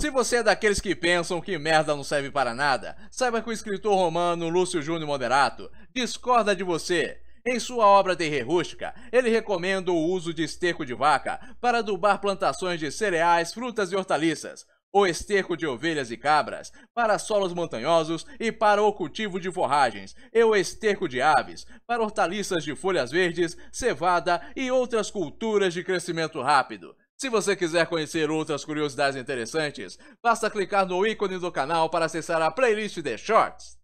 Se você é daqueles que pensam que merda não serve para nada, saiba que o escritor romano Lúcio Júnior Moderato discorda de você. Em sua obra de Rústica, ele recomenda o uso de esterco de vaca para adubar plantações de cereais, frutas e hortaliças, ou esterco de ovelhas e cabras para solos montanhosos e para o cultivo de forragens, e o esterco de aves para hortaliças de folhas verdes, cevada e outras culturas de crescimento rápido. Se você quiser conhecer outras curiosidades interessantes, basta clicar no ícone do canal para acessar a playlist de shorts.